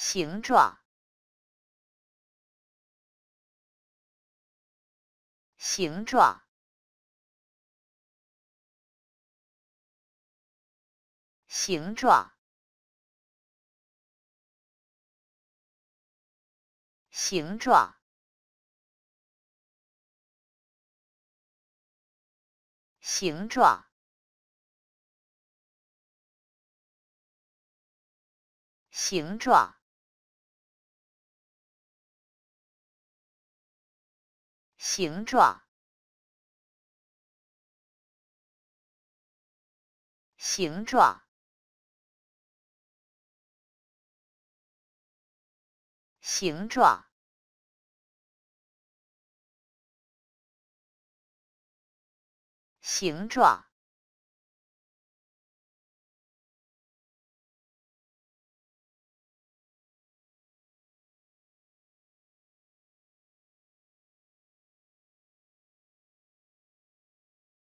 形状，形状，形状，形状，形状，形状。形状，形状，形状，形状。